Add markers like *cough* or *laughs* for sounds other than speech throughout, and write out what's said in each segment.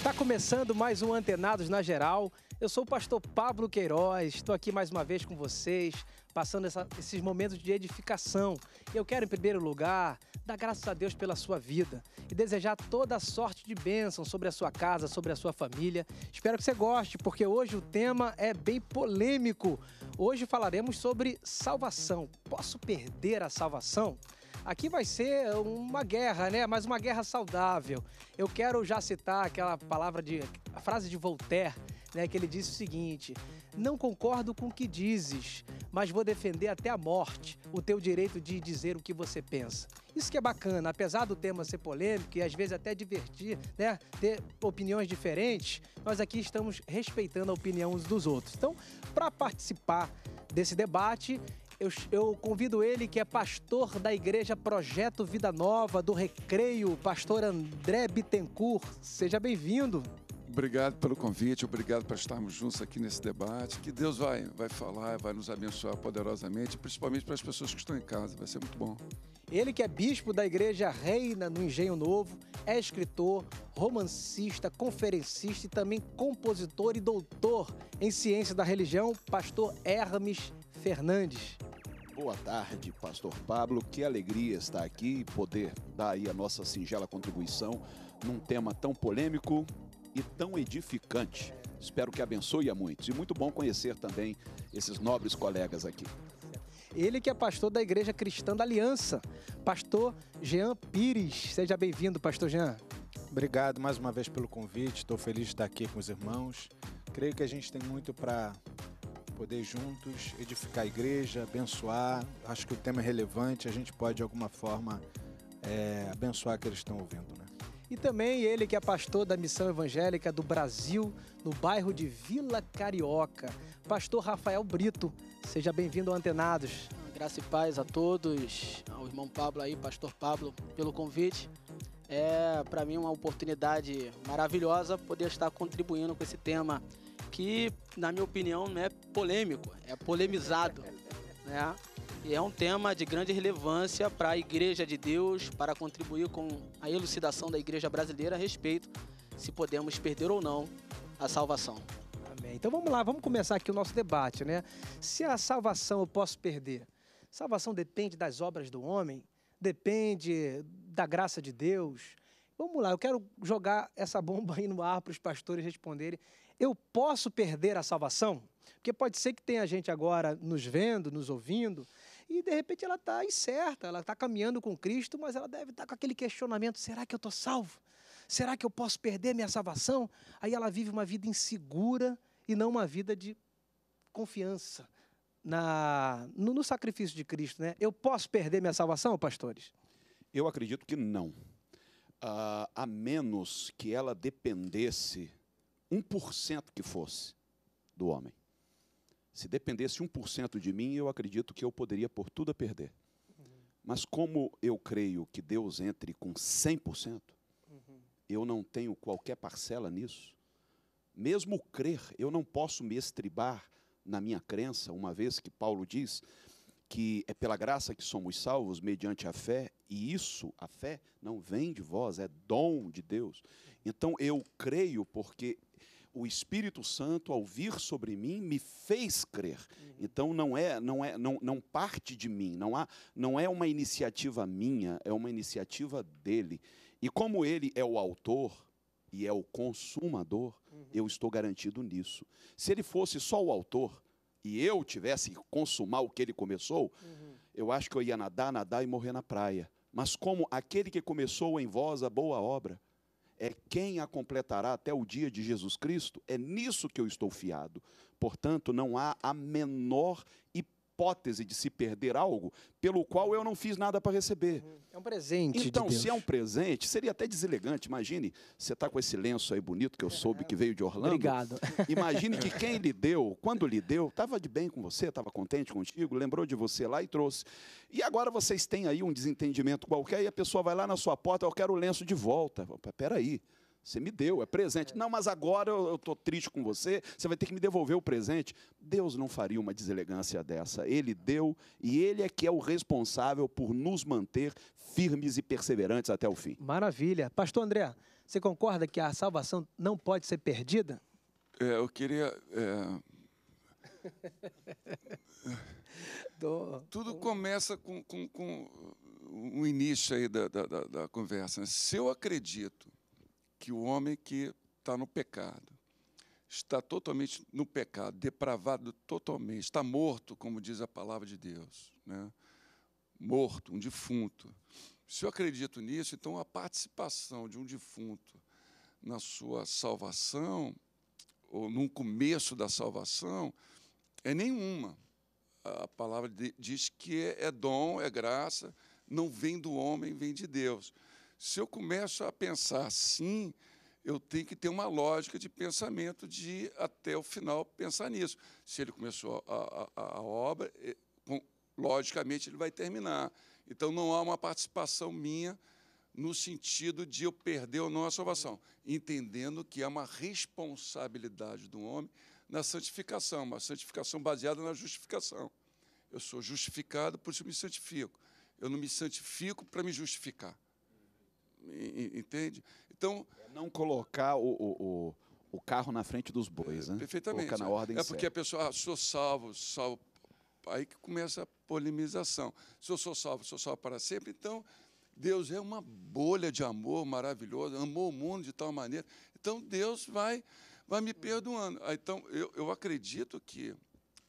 Está começando mais um Antenados na Geral. Eu sou o pastor Pablo Queiroz, estou aqui mais uma vez com vocês, passando essa, esses momentos de edificação. Eu quero, em primeiro lugar, dar graças a Deus pela sua vida e desejar toda a sorte de bênção sobre a sua casa, sobre a sua família. Espero que você goste, porque hoje o tema é bem polêmico. Hoje falaremos sobre salvação. Posso perder a salvação? Aqui vai ser uma guerra, né? Mas uma guerra saudável. Eu quero já citar aquela palavra de. a frase de Voltaire, né? Que ele disse o seguinte: Não concordo com o que dizes, mas vou defender até a morte o teu direito de dizer o que você pensa. Isso que é bacana, apesar do tema ser polêmico e às vezes até divertir, né? Ter opiniões diferentes, nós aqui estamos respeitando a opinião uns dos outros. Então, para participar desse debate, eu, eu convido ele, que é pastor da igreja Projeto Vida Nova, do Recreio, pastor André Bittencourt. Seja bem-vindo. Obrigado pelo convite, obrigado por estarmos juntos aqui nesse debate. Que Deus vai, vai falar, vai nos abençoar poderosamente, principalmente para as pessoas que estão em casa. Vai ser muito bom. Ele que é bispo da Igreja Reina no Engenho Novo, é escritor, romancista, conferencista e também compositor e doutor em ciência da religião, pastor Hermes Fernandes. Boa tarde, Pastor Pablo. Que alegria estar aqui e poder dar aí a nossa singela contribuição num tema tão polêmico e tão edificante. Espero que abençoe a muitos. E muito bom conhecer também esses nobres colegas aqui. Ele que é pastor da Igreja Cristã da Aliança, pastor Jean Pires. Seja bem-vindo, pastor Jean. Obrigado mais uma vez pelo convite. Estou feliz de estar aqui com os irmãos. Creio que a gente tem muito para poder juntos edificar a igreja, abençoar. Acho que o tema é relevante, a gente pode de alguma forma é, abençoar aqueles que estão ouvindo, né? E também ele que é pastor da Missão Evangélica do Brasil, no bairro de Vila Carioca, pastor Rafael Brito. Seja bem-vindo ao Antenados. Graça e paz a todos, ao irmão Pablo aí, pastor Pablo, pelo convite. É para mim uma oportunidade maravilhosa poder estar contribuindo com esse tema que, na minha opinião, não é polêmico, é polemizado. né? E é um tema de grande relevância para a Igreja de Deus, para contribuir com a elucidação da Igreja brasileira a respeito se podemos perder ou não a salvação. Amém. Então vamos lá, vamos começar aqui o nosso debate, né? Se a salvação eu posso perder, salvação depende das obras do homem, depende da graça de Deus. Vamos lá, eu quero jogar essa bomba aí no ar para os pastores responderem eu posso perder a salvação? Porque pode ser que tenha gente agora nos vendo, nos ouvindo, e de repente ela está incerta, ela está caminhando com Cristo, mas ela deve estar tá com aquele questionamento: será que eu estou salvo? Será que eu posso perder minha salvação? Aí ela vive uma vida insegura e não uma vida de confiança na, no, no sacrifício de Cristo. Né? Eu posso perder minha salvação, pastores? Eu acredito que não. Uh, a menos que ela dependesse 1% que fosse do homem. Se dependesse 1% de mim, eu acredito que eu poderia por tudo a perder. Mas como eu creio que Deus entre com 100%, eu não tenho qualquer parcela nisso. Mesmo crer, eu não posso me estribar na minha crença, uma vez que Paulo diz que é pela graça que somos salvos mediante a fé, e isso, a fé, não vem de vós, é dom de Deus. Então eu creio porque o Espírito Santo ao vir sobre mim me fez crer. Uhum. Então não é, não é, não, não parte de mim, não há, não é uma iniciativa minha, é uma iniciativa dele. E como ele é o autor e é o consumador, uhum. eu estou garantido nisso. Se ele fosse só o autor e eu tivesse que consumar o que ele começou, uhum. eu acho que eu ia nadar, nadar e morrer na praia. Mas como aquele que começou em vós a boa obra, é quem a completará até o dia de Jesus Cristo, é nisso que eu estou fiado. Portanto, não há a menor hipótese hipótese de se perder algo pelo qual eu não fiz nada para receber. Uhum. É um presente. Então, de se é um presente, seria até deselegante. Imagine, você está com esse lenço aí bonito que eu soube que veio de Orlando. Obrigado. *laughs* Imagine que quem lhe deu, quando lhe deu, estava de bem com você, estava contente contigo, lembrou de você lá e trouxe. E agora vocês têm aí um desentendimento qualquer e a pessoa vai lá na sua porta, eu quero o lenço de volta. Peraí. aí você me deu, é presente. É. Não, mas agora eu estou triste com você, você vai ter que me devolver o presente. Deus não faria uma deselegância dessa. Ele deu e ele é que é o responsável por nos manter firmes e perseverantes até o fim. Maravilha. Pastor André, você concorda que a salvação não pode ser perdida? É, eu queria. É... *laughs* Tudo começa com, com, com, o início aí da, da, da, da conversa. Se eu acredito que o homem que está no pecado, está totalmente no pecado, depravado totalmente, está morto, como diz a palavra de Deus, né? morto, um defunto. Se eu acredito nisso, então a participação de um defunto na sua salvação, ou num começo da salvação, é nenhuma. A palavra diz que é, é dom, é graça, não vem do homem, vem de Deus. Se eu começo a pensar assim, eu tenho que ter uma lógica de pensamento de até o final pensar nisso. Se ele começou a, a, a obra, logicamente ele vai terminar. Então não há uma participação minha no sentido de eu perder ou não a salvação, entendendo que é uma responsabilidade do homem na santificação, uma santificação baseada na justificação. Eu sou justificado, por isso me santifico. Eu não me santifico para me justificar. Entende? Então. É não colocar o, o, o, o, carro na frente dos bois, né? Perfeitamente. Colocar na é. ordem É porque certa. a pessoa, ah, sou salvo, salvo. Aí que começa a polemização. Se eu sou salvo, sou salvo para sempre, então Deus é uma bolha de amor maravilhoso, amou o mundo de tal maneira. Então Deus vai vai me perdoando. Ah, então eu, eu acredito que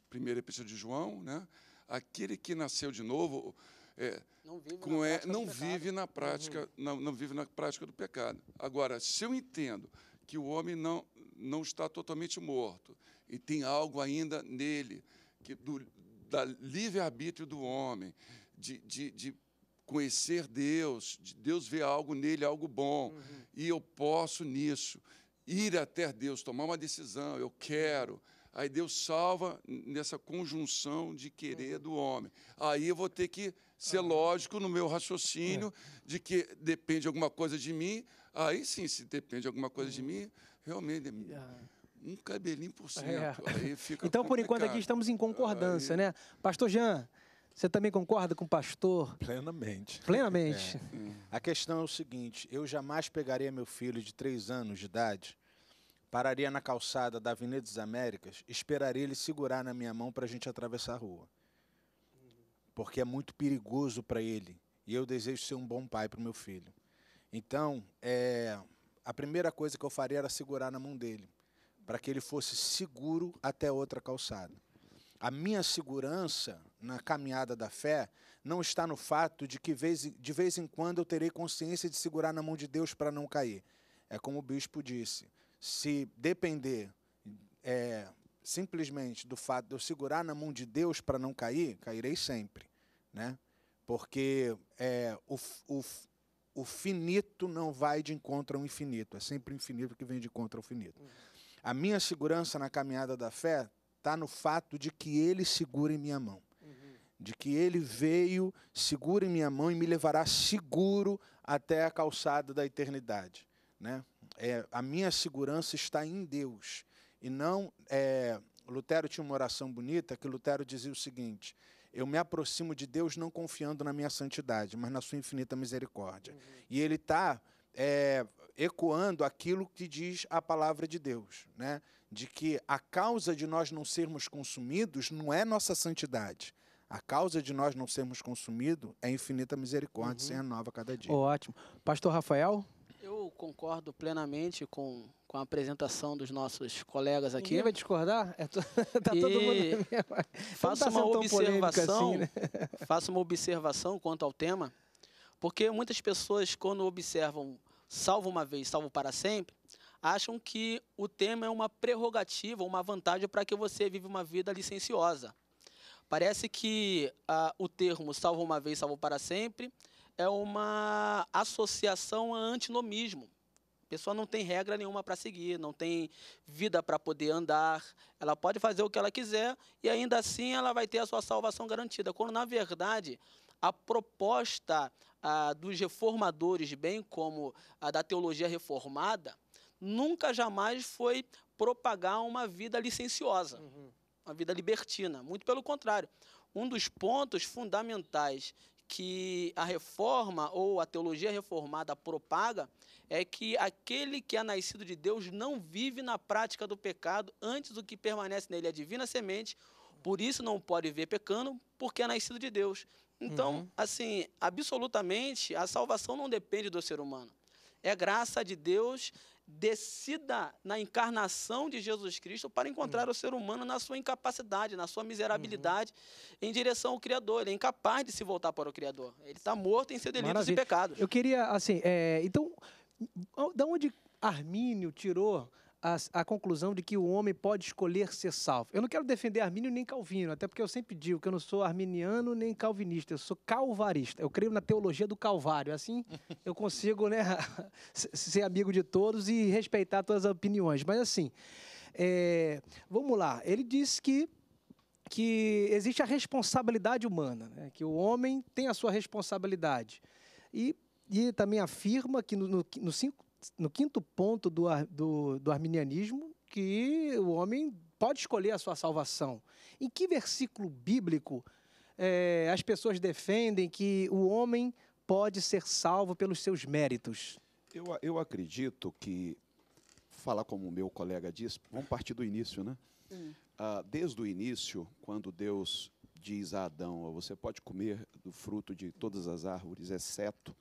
primeira epístola de João, né? Aquele que nasceu de novo, é, não vive, com, na, é, prática não vive na prática, uhum. não, não vive na prática do pecado. Agora, se eu entendo que o homem não, não está totalmente morto e tem algo ainda nele, que do, da livre-arbítrio do homem, de, de, de, conhecer Deus, de Deus ver algo nele, algo bom, uhum. e eu posso nisso ir até Deus, tomar uma decisão, eu quero Aí Deus salva nessa conjunção de querer do homem. Aí eu vou ter que ser lógico no meu raciocínio é. de que depende alguma coisa de mim. Aí sim, se depende alguma coisa de uhum. mim, realmente. É ah. Um cabelinho por cento. É. Aí fica *laughs* então, complicado. por enquanto, aqui estamos em concordância, aí... né? Pastor Jean, você também concorda com o pastor? Plenamente. Plenamente. É. A questão é o seguinte: eu jamais pegaria meu filho de três anos de idade Pararia na calçada da Avenida das Américas, esperaria ele segurar na minha mão para a gente atravessar a rua. Porque é muito perigoso para ele. E eu desejo ser um bom pai para o meu filho. Então, é, a primeira coisa que eu faria era segurar na mão dele, para que ele fosse seguro até outra calçada. A minha segurança na caminhada da fé não está no fato de que vez, de vez em quando eu terei consciência de segurar na mão de Deus para não cair. É como o bispo disse: se depender é, simplesmente do fato de eu segurar na mão de Deus para não cair, cairei sempre, né? Porque é, o, o, o finito não vai de encontro ao infinito, é sempre o infinito que vem de encontro ao finito. Uhum. A minha segurança na caminhada da fé está no fato de que Ele segura em minha mão uhum. de que ele veio, segura em minha mão e me levará seguro até a calçada da eternidade. Né? é, a minha segurança está em Deus. E não. É, Lutero tinha uma oração bonita que Lutero dizia o seguinte: Eu me aproximo de Deus não confiando na minha santidade, mas na sua infinita misericórdia. Uhum. E ele está é, ecoando aquilo que diz a palavra de Deus, né? de que a causa de nós não sermos consumidos não é nossa santidade. A causa de nós não sermos consumidos é infinita misericórdia, uhum. se renova cada dia. Oh, ótimo. Pastor Rafael? concordo plenamente com, com a apresentação dos nossos colegas aqui. Ninguém vai discordar? É to... *laughs* tá todo mundo na então Faço tá uma observação. Assim, né? *laughs* Faço uma observação quanto ao tema, porque muitas pessoas, quando observam salvo uma vez, salvo para sempre, acham que o tema é uma prerrogativa, uma vantagem para que você vive uma vida licenciosa. Parece que ah, o termo salvo uma vez, salvo para sempre é uma associação a antinomismo. A pessoa não tem regra nenhuma para seguir, não tem vida para poder andar. Ela pode fazer o que ela quiser e ainda assim ela vai ter a sua salvação garantida. Quando, na verdade, a proposta dos reformadores, bem como a da teologia reformada, nunca jamais foi propagar uma vida licenciosa, uhum. uma vida libertina. Muito pelo contrário. Um dos pontos fundamentais que a reforma ou a teologia reformada propaga é que aquele que é nascido de Deus não vive na prática do pecado, antes do que permanece nele a é divina semente, por isso não pode ver pecando, porque é nascido de Deus. Então, uhum. assim, absolutamente a salvação não depende do ser humano. É graça de Deus descida na encarnação de Jesus Cristo para encontrar uhum. o ser humano na sua incapacidade, na sua miserabilidade uhum. em direção ao Criador. Ele é incapaz de se voltar para o Criador. Ele está morto em seus delitos Maravilha. e pecados. Eu queria, assim, é, então, da onde Armínio tirou a, a, conclusão de que o homem pode escolher ser salvo. Eu não quero defender Arminio nem Calvino, até porque eu sempre digo que eu não sou arminiano nem calvinista, eu sou calvarista. Eu creio na teologia do Calvário. Assim *laughs* eu consigo né, *laughs* ser amigo de todos e respeitar todas as opiniões. Mas assim, é, vamos lá. Ele diz que que existe a responsabilidade humana, né? que o homem tem a sua responsabilidade. E, e também afirma que no, no, no cinco, no quinto ponto do, do, do arminianismo, que o homem pode escolher a sua salvação. Em que versículo bíblico é, as pessoas defendem que o homem pode ser salvo pelos seus méritos? Eu, eu acredito que, falar como o meu colega disse, vamos partir do início, né? Hum. Ah, desde o início, quando Deus diz a Adão: Você pode comer do fruto de todas as árvores, exceto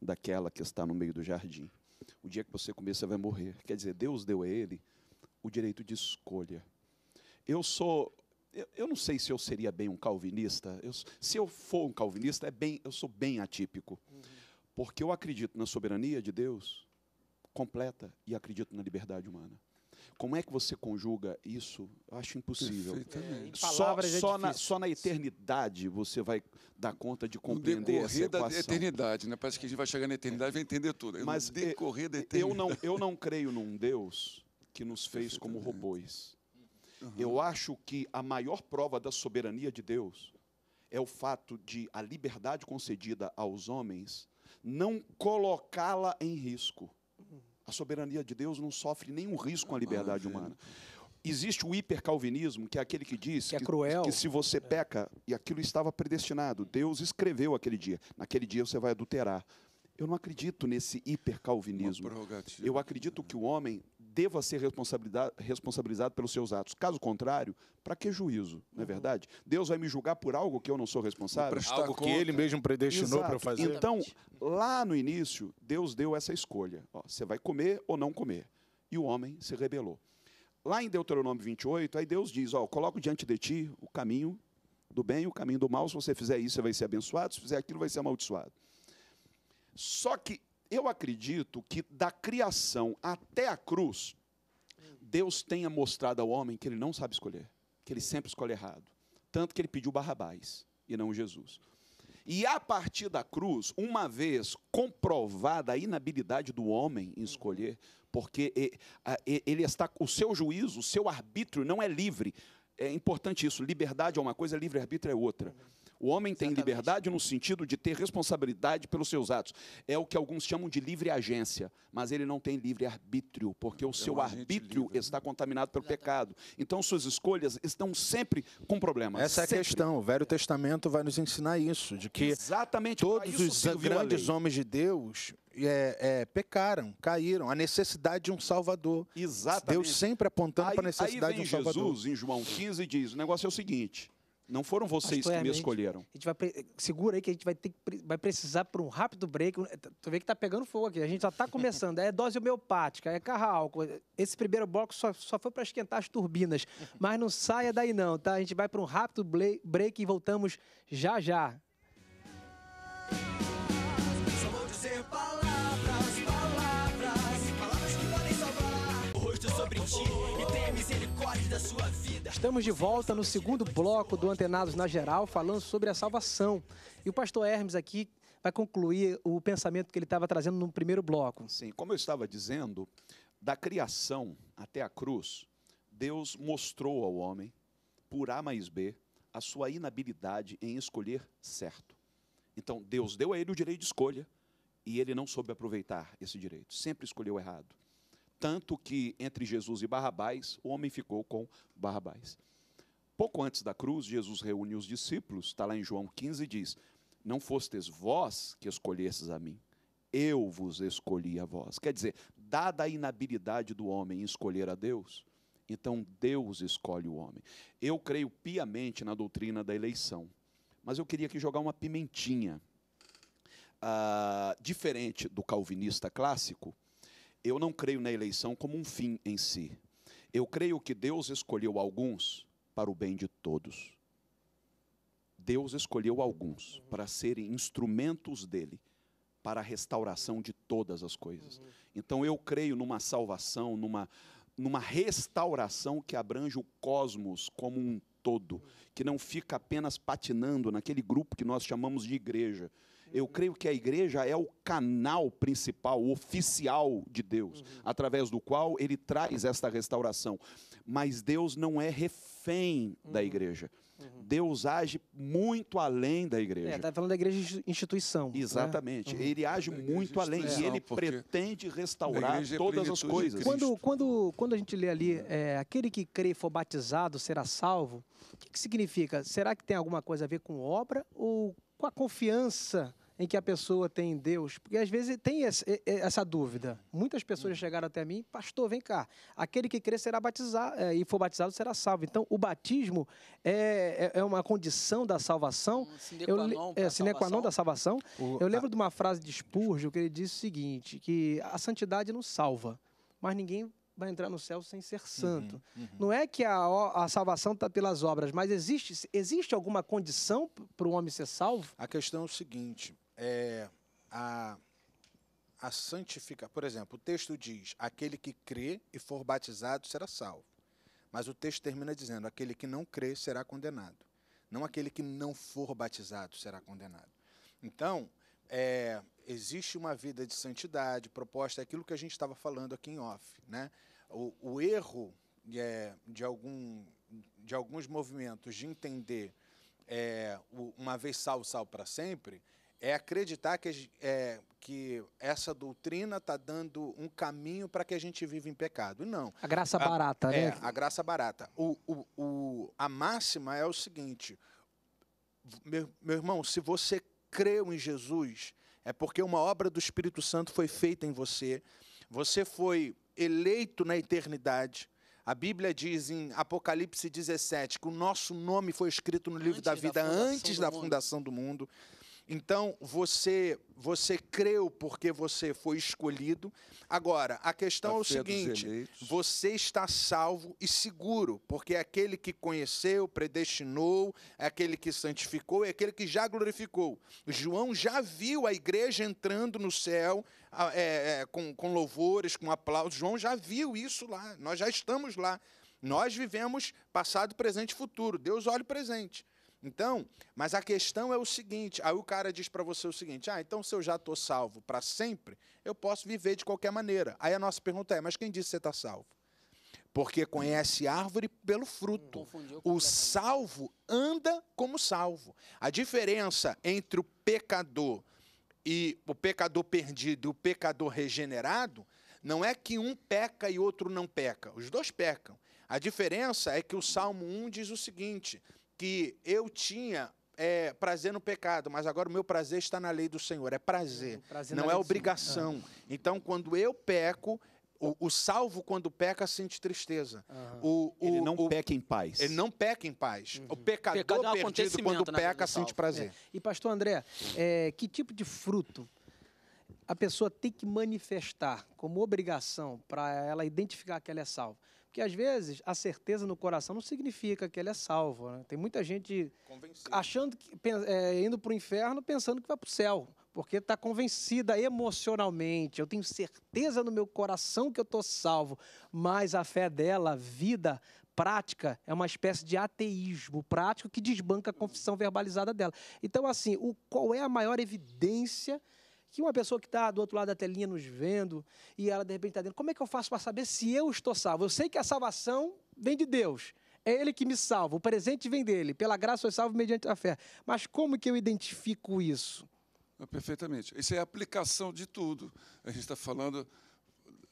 daquela que está no meio do jardim. O dia que você comer, você vai morrer. Quer dizer, Deus deu a ele o direito de escolha. Eu sou. Eu, eu não sei se eu seria bem um calvinista. Eu, se eu for um calvinista, é bem, eu sou bem atípico. Uhum. Porque eu acredito na soberania de Deus completa e acredito na liberdade humana. Como é que você conjuga isso? Eu acho impossível. É, é, só, só, é na, só, na, eternidade você vai dar conta de compreender no essa equação. da eternidade, né? Parece que a gente vai chegar na eternidade e vai entender tudo. Eu é Mas é, decorrer da eternidade. Eu não, eu não creio num Deus que nos fez como robôs. Uhum. Eu acho que a maior prova da soberania de Deus é o fato de a liberdade concedida aos homens não colocá-la em risco. A soberania de Deus não sofre nenhum risco com a liberdade humana. Existe o hipercalvinismo, que é aquele que diz que, é que, cruel. que se você é. peca, e aquilo estava predestinado, Deus escreveu aquele dia, naquele dia você vai adulterar. Eu não acredito nesse hipercalvinismo. Eu acredito que o homem deva ser responsabilizado pelos seus atos. Caso contrário, para que juízo? Não é uhum. verdade? Deus vai me julgar por algo que eu não sou responsável? Algo conta. que ele mesmo predestinou para eu fazer. Então, lá no início, Deus deu essa escolha. Ó, você vai comer ou não comer. E o homem se rebelou. Lá em Deuteronômio 28, aí Deus diz, ó, coloco diante de ti o caminho do bem e o caminho do mal. Se você fizer isso, você vai ser abençoado. Se fizer aquilo, vai ser amaldiçoado. Só que eu acredito que da criação até a cruz, Deus tenha mostrado ao homem que ele não sabe escolher, que ele sempre escolhe errado. Tanto que ele pediu Barrabás e não Jesus. E a partir da cruz, uma vez comprovada a inabilidade do homem em escolher, porque ele está, o seu juízo, o seu arbítrio não é livre. É importante isso. Liberdade é uma coisa, livre arbítrio é outra. O homem tem liberdade no sentido de ter responsabilidade pelos seus atos. É o que alguns chamam de livre agência, mas ele não tem livre arbítrio, porque o é seu arbítrio livre. Né? está contaminado pelo Exatamente. pecado. Então suas escolhas estão sempre com problemas. Essa é a questão. O Velho Testamento vai nos ensinar isso, de que Exatamente. todos os grandes homens de Deus é, é, pecaram, caíram. A necessidade de um Salvador. Exatamente. Deus sempre apontando para a necessidade de um Jesus, Salvador. Jesus, em João 15, diz: o negócio é o seguinte não foram vocês que é me escolheram. A gente vai segura aí que a gente vai ter vai precisar para um rápido break. É, tá, tu vê que tá pegando fogo aqui. A gente já está começando. É dose homeopática, é carro álcool. Esse primeiro bloco só, só foi para esquentar as turbinas, mas não saia daí não, tá? A gente vai para um rápido break e voltamos já já. Só vou dizer palavras, palavras, palavras que podem salvar. O rosto sobre ti e tenha misericórdia da sua vida. Estamos de volta no segundo bloco do Antenados na Geral, falando sobre a salvação. E o pastor Hermes aqui vai concluir o pensamento que ele estava trazendo no primeiro bloco. Sim, como eu estava dizendo, da criação até a cruz, Deus mostrou ao homem, por A mais B, a sua inabilidade em escolher certo. Então, Deus deu a ele o direito de escolha e ele não soube aproveitar esse direito, sempre escolheu errado. Tanto que entre Jesus e Barrabás, o homem ficou com Barrabás. Pouco antes da cruz, Jesus reúne os discípulos, está lá em João 15 e diz: Não fostes vós que escolhestes a mim, eu vos escolhi a vós. Quer dizer, dada a inabilidade do homem em escolher a Deus, então Deus escolhe o homem. Eu creio piamente na doutrina da eleição, mas eu queria aqui jogar uma pimentinha. Ah, diferente do calvinista clássico, eu não creio na eleição como um fim em si. Eu creio que Deus escolheu alguns para o bem de todos. Deus escolheu alguns para serem instrumentos dele para a restauração de todas as coisas. Então eu creio numa salvação, numa, numa restauração que abrange o cosmos como um todo, que não fica apenas patinando naquele grupo que nós chamamos de igreja, eu creio que a igreja é o canal principal, oficial de Deus, uhum. através do qual ele traz esta restauração. Mas Deus não é refém uhum. da igreja. Uhum. Deus age muito além da é, igreja. É, está falando da igreja instituição. Né? Exatamente. Né? Ele age muito além e ele pretende restaurar é todas as coisas. Quando, quando, quando a gente lê ali, é, aquele que crê e for batizado será salvo, o que, que significa? Será que tem alguma coisa a ver com obra ou com a confiança em que a pessoa tem Deus, porque às vezes tem essa dúvida. Muitas pessoas hum. chegaram até mim, pastor, vem cá, aquele que crer será batizado eh, e for batizado será salvo. Então, o batismo é, é, é uma condição da salvação. Sine qua non, é, sine qua non da salvação. O, Eu lembro a... de uma frase de Spurgeon que ele disse o seguinte, que a santidade não salva, mas ninguém vai entrar no céu sem ser uhum, santo. Uhum, uhum. Não é que a, a salvação está pelas obras, mas existe, existe alguma condição para o homem ser salvo? A questão é o seguinte: é, a, a santificar. Por exemplo, o texto diz: aquele que crê e for batizado será salvo. Mas o texto termina dizendo: aquele que não crê será condenado. Não aquele que não for batizado será condenado. Então, é, existe uma vida de santidade proposta, é aquilo que a gente estava falando aqui em off. Né? O, o erro é, de, algum, de alguns movimentos de entender é, uma vez salvo sal para sempre é acreditar que, é, que essa doutrina está dando um caminho para que a gente viva em pecado. Não. A graça a, barata, né? é, né? a graça barata. O, o, o, a máxima é o seguinte: meu, meu irmão, se você creu em Jesus, é porque uma obra do Espírito Santo foi feita em você, você foi eleito na eternidade. A Bíblia diz em Apocalipse 17 que o nosso nome foi escrito no livro antes da vida da antes da fundação do mundo. Do mundo então, você você creu porque você foi escolhido. Agora, a questão a é o seguinte: você está salvo e seguro, porque é aquele que conheceu, predestinou, é aquele que santificou, é aquele que já glorificou. João já viu a igreja entrando no céu é, é, com, com louvores, com aplausos. João já viu isso lá, nós já estamos lá. Nós vivemos passado, presente e futuro. Deus olha o presente. Então, mas a questão é o seguinte: aí o cara diz para você o seguinte, ah, então se eu já estou salvo para sempre, eu posso viver de qualquer maneira. Aí a nossa pergunta é: mas quem disse que você está salvo? Porque conhece árvore pelo fruto. O salvo anda como salvo. A diferença entre o pecador e o pecador perdido e o pecador regenerado não é que um peca e outro não peca. Os dois pecam. A diferença é que o Salmo 1 diz o seguinte: que eu tinha é, prazer no pecado, mas agora o meu prazer está na lei do Senhor. É prazer, é, prazer não é obrigação. Ah. Então, quando eu peco, o, o, salvo, quando peca, sente tristeza. Uhum. O, o, ele não o, peca em paz. Ele não peca em paz. Uhum. O pecador Pecado é um perdido, quando peca, sente prazer. É. E, pastor André, é, que tipo de fruto a pessoa tem que manifestar como obrigação para ela identificar que ela é salva? Porque às vezes a certeza no coração não significa que ele é salvo. Né? Tem muita gente Convencido. achando que é, indo para o inferno pensando que vai para o céu, porque está convencida emocionalmente. Eu tenho certeza no meu coração que eu estou salvo, mas a fé dela, a vida prática, é uma espécie de ateísmo prático que desbanca a confissão verbalizada dela. Então, assim, o, qual é a maior evidência? que uma pessoa que está do outro lado da telinha nos vendo e ela de repente está dentro, como é que eu faço para saber se eu estou salvo? Eu sei que a salvação vem de Deus. É Ele que me salva, o presente vem dele. Pela graça eu salvo mediante a fé. Mas como que eu identifico isso? É, perfeitamente. Isso é a aplicação de tudo. A gente está falando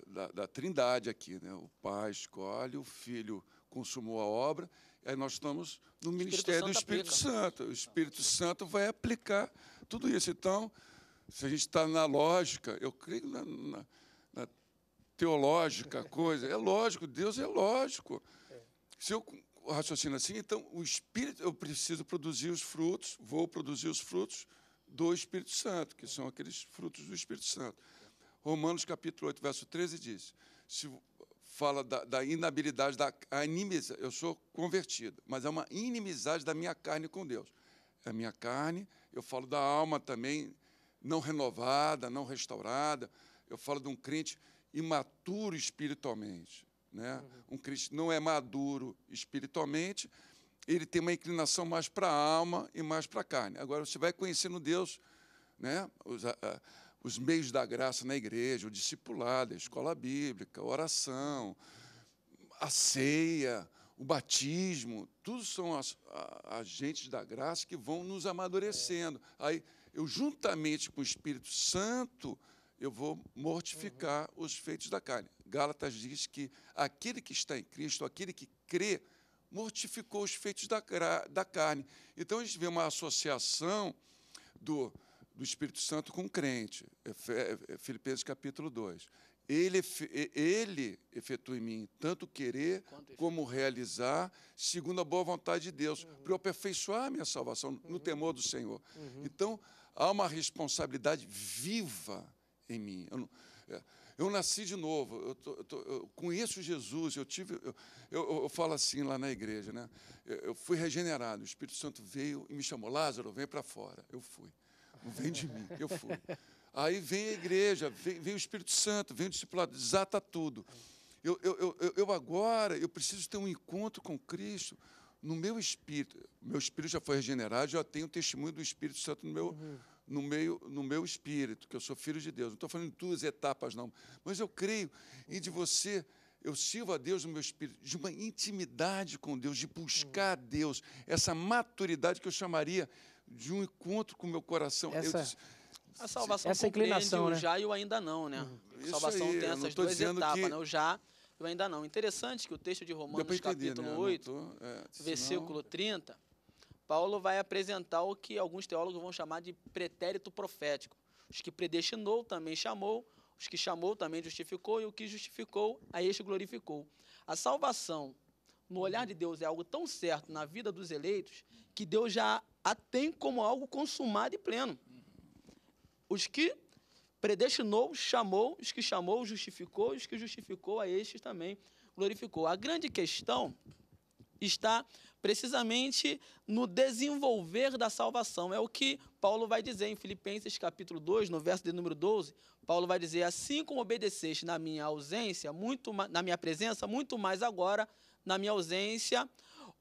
da, da, trindade aqui. Né? O Pai escolhe, o Filho consumou a obra, aí nós estamos no ministério Espírito do Espírito aplica. Santo. O Espírito Santo vai aplicar tudo isso. Então, se a gente está na lógica, eu creio na, na, na teológica coisa, é lógico, Deus é lógico. É. Se eu raciocino assim, então o Espírito, eu preciso produzir os frutos, vou produzir os frutos do Espírito Santo, que são aqueles frutos do Espírito Santo. Romanos capítulo 8, verso 13 diz, se fala da, da inabilidade, da inimizade, eu sou convertido, mas é uma inimizade da minha carne com Deus. É a minha carne, eu falo da alma também, não renovada, não restaurada. Eu falo de um crente imaturo espiritualmente. Né? Uhum. Um crente não é maduro espiritualmente, ele tem uma inclinação mais para a alma e mais para a carne. Agora, você vai conhecendo Deus, né? os, a, a, os meios da graça na igreja, o discipulado, a escola bíblica, a oração, a ceia, o batismo, tudo são as, a, agentes da graça que vão nos amadurecendo. É. Aí eu juntamente com o Espírito Santo, eu vou mortificar uhum. os feitos da carne. Gálatas diz que aquele que está em Cristo, aquele que crê, mortificou os feitos da, da carne. Então a gente vê uma associação do, do Espírito Santo com o crente. Filipenses capítulo 2. Ele, ele efetua em mim tanto querer como realizar, segundo a boa vontade de Deus, uhum. para eu aperfeiçoar a minha salvação uhum. no temor do Senhor. Uhum. Então, há uma responsabilidade viva em mim. Eu, é, eu nasci de novo, eu, tô, eu, tô, eu, conheço Jesus, eu tive. Eu, eu, falo assim lá na igreja, né? Eu, fui regenerado, o Espírito Santo veio e me chamou, Lázaro, vem para fora. Eu fui. Não vem de mim, eu fui. Aí vem a igreja, vem, vem o Espírito Santo, vem o discipulado, desata tudo. Eu, eu, eu, eu agora, eu preciso ter um encontro com Cristo no meu espírito. Meu espírito já foi regenerado, já tenho o testemunho do Espírito Santo no meu, uhum no, meio, no meu espírito, que eu sou filho de Deus. Não estou falando em duas etapas, não. Mas eu creio e de você. Eu sirvo a Deus no meu espírito, de uma intimidade com Deus, de buscar a hum. Deus, essa maturidade que eu chamaria de um encontro com o meu coração. Essa... Eu, a salvação essa inclinação, o né? já e o ainda não, né? Uhum. A salvação aí, tem essas duas etapas, que... né? O já e o ainda não. Interessante que o texto de Romanos, entender, né? capítulo né? 8, tô, é, versículo 30, Paulo vai apresentar o que alguns teólogos vão chamar de pretérito profético. Os que predestinou também chamou, os que chamou também justificou, e o que justificou, a este glorificou. A salvação, no olhar de Deus, é algo tão certo na vida dos eleitos que Deus já a tem como algo consumado e pleno. Os que predestinou, chamou, os que chamou, justificou, os que justificou, a estes também glorificou. A grande questão está precisamente no desenvolver da salvação. É o que Paulo vai dizer em Filipenses capítulo 2, no verso de número 12. Paulo vai dizer: "Assim como obedeceste na minha ausência, muito na minha presença, muito mais agora na minha ausência,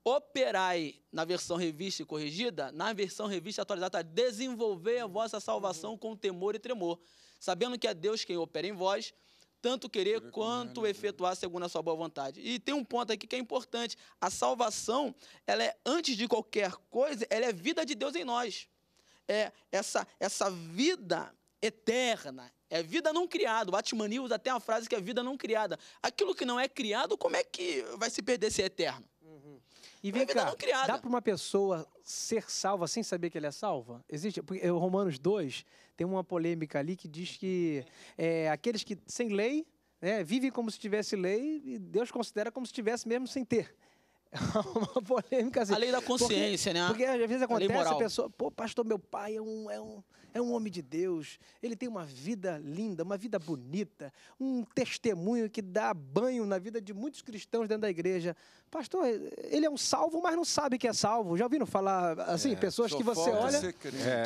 operai na versão revista e corrigida, na versão revista atualizada, tá? desenvolver a vossa salvação com temor e tremor, sabendo que é Deus quem opera em vós." tanto querer quanto né? efetuar segundo a sua boa vontade. E tem um ponto aqui que é importante. A salvação, ela é antes de qualquer coisa, ela é vida de Deus em nós. É essa essa vida eterna, é vida não criada. O Atmani usa até uma frase que é vida não criada. Aquilo que não é criado, como é que vai se perder se é eterno? E vem cá, dá para uma pessoa ser salva sem saber que ele é salva? Existe, porque Romanos 2 tem uma polêmica ali que diz que é, aqueles que sem lei, né, vivem como se tivesse lei e Deus considera como se tivesse mesmo sem ter. *laughs* uma polêmica assim. A lei da consciência, porque, né? Porque às vezes acontece a, a pessoa, pô, pastor, meu pai é um, é, um, é um homem de Deus, ele tem uma vida linda, uma vida bonita, um testemunho que dá banho na vida de muitos cristãos dentro da igreja. Pastor, ele é um salvo, mas não sabe que é salvo. Já ouviram falar assim, é, pessoas que você olha,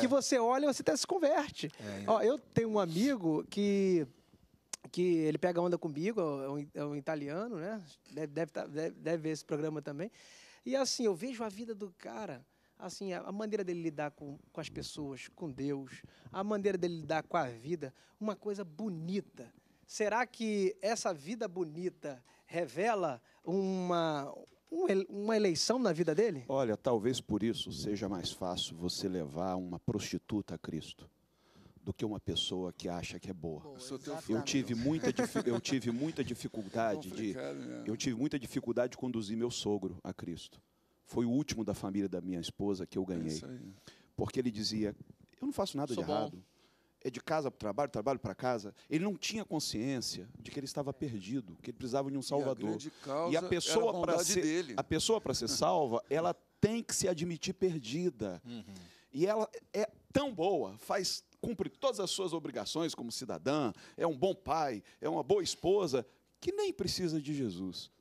que você olha e você até se converte. É, Ó, eu tenho um amigo que que ele pega onda comigo, é um, é um italiano, né? Deve, deve, tá, deve, deve, ver esse programa também. E assim, eu vejo a vida do cara, assim, a, a maneira dele lidar com, com as pessoas, com Deus, a maneira dele lidar com a vida, uma coisa bonita. Será que essa vida bonita revela uma, uma eleição na vida dele? Olha, talvez por isso seja mais fácil você levar uma prostituta a Cristo do que uma pessoa que acha que é boa. eu, tive muita, *laughs* eu tive muita dificuldade é de mesmo. Né? eu tive muita dificuldade de conduzir meu sogro a Cristo. Foi o último da família da minha esposa que eu é ganhei. É porque ele dizia: "Eu não faço nada Sou de bom. errado. É de casa para o trabalho, trabalho para casa". Ele não tinha consciência de que ele estava é. perdido, que ele precisava de um salvador. E a, e a pessoa para ser dele. a pessoa para ser salva, *laughs* ela tem que se admitir perdida. Uhum. E ela é tão boa, faz cumpre todas as suas obrigações como cidadã, é um bom pai, é uma boa esposa, que nem precisa de Jesus.